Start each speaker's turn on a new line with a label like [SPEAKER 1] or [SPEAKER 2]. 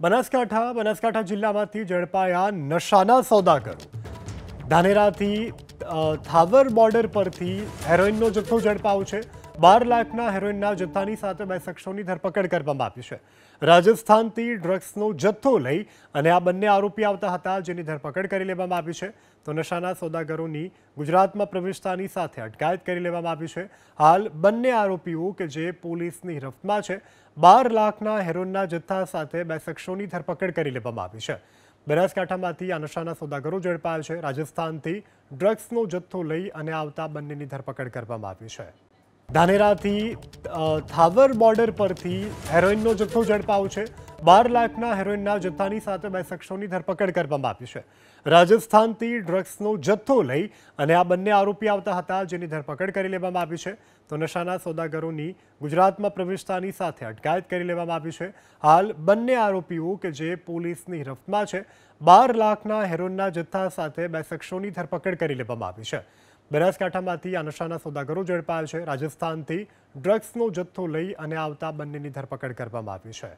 [SPEAKER 1] बनासकांठा बनासकांठा जिल्ला में झड़पाया नशा सौदागर धानेरा અ થાવર બોર્ડર પરથી હેરોઈનનો જથ્થો જડપાઉ છે 12 લાખ ના હેરોઈન ના જથ્થાની સાથે બે સક્ષોની ધરપકડ કરી લેવામાં આવી છે રાજસ્થાન થી ડ્રગ્સ નો જથ્થો લઈ અને આ બંને આરોપી આવતા હતા જેની ધરપકડ કરી લેવામાં આવી છે તો નશાના સોદાઘરોની ગુજરાતમાં પ્રવેશતાની સાથે અટકાયત કરી લેવામાં આવી છે હાલ બંને આરોપીઓ કે જે પોલીસ ની હસ્તમાં છે 12 લાખ ના હેરોઈન ના જથ્થા સાથે બે સક્ષોની ધરપકડ કરી લેવામાં આવી છે બનાસકાંઠામાંથી અનશાના નશાના સોદાગરો ઝડપાયા છે રાજસ્થાનથી ડ્રગ્સનો જથ્થો લઈ અને આવતા બંનેની ધરપકડ કરવામાં આવી છે ધાનેરાથી થાવર બોર્ડર પરથી હેરોઇનનો જથ્થો ઝડપાયો છે 12 લાખના હેરોઈનના જથ્થાની સાથે બે સક્ષોની ધરપકડ કરીવામાં આવી છે. રાજસ્થાનથી ડ્રગ્સનો જથ્થો લઈ અને આ બનને આરોપી આવતા હતા જેની ધરપકડ કરી લેવામાં આવી છે. તો નશાના સોદાઘરોની ગુજરાતમાં પ્રવેશતાની સાથે અટકાયત કરી લેવામાં આવી છે. હાલ બનને આરોપીઓ કે જે પોલીસની હરફમાં છે 12 લાખના હેરોઈનના જથ્થા સાથે બે સક્ષોની ધરપકડ કરી લેવામાં આવી છે. બરાસકાઠામાંથી આ નશાના સોદાઘરો ઝડપાયા છે. રાજસ્થાનથી ડ્રગ્સનો જથ્થો લઈ અને આવતા બનની ધરપકડ કરવામાં આવી છે.